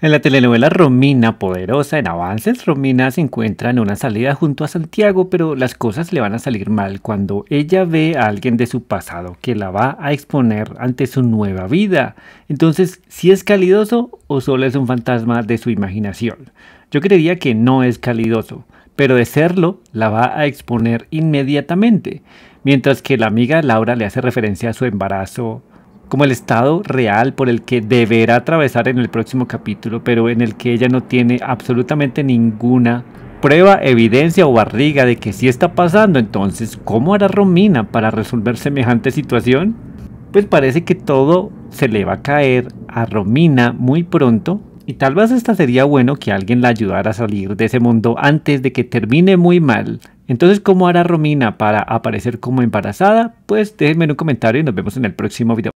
En la telenovela Romina Poderosa en Avances, Romina se encuentra en una salida junto a Santiago, pero las cosas le van a salir mal cuando ella ve a alguien de su pasado que la va a exponer ante su nueva vida. Entonces, ¿si es calidoso o solo es un fantasma de su imaginación? Yo creería que no es calidoso, pero de serlo, la va a exponer inmediatamente, mientras que la amiga Laura le hace referencia a su embarazo como el estado real por el que deberá atravesar en el próximo capítulo, pero en el que ella no tiene absolutamente ninguna prueba, evidencia o barriga de que sí está pasando. Entonces, ¿cómo hará Romina para resolver semejante situación? Pues parece que todo se le va a caer a Romina muy pronto y tal vez hasta sería bueno que alguien la ayudara a salir de ese mundo antes de que termine muy mal. Entonces, ¿cómo hará Romina para aparecer como embarazada? Pues déjenme un comentario y nos vemos en el próximo video.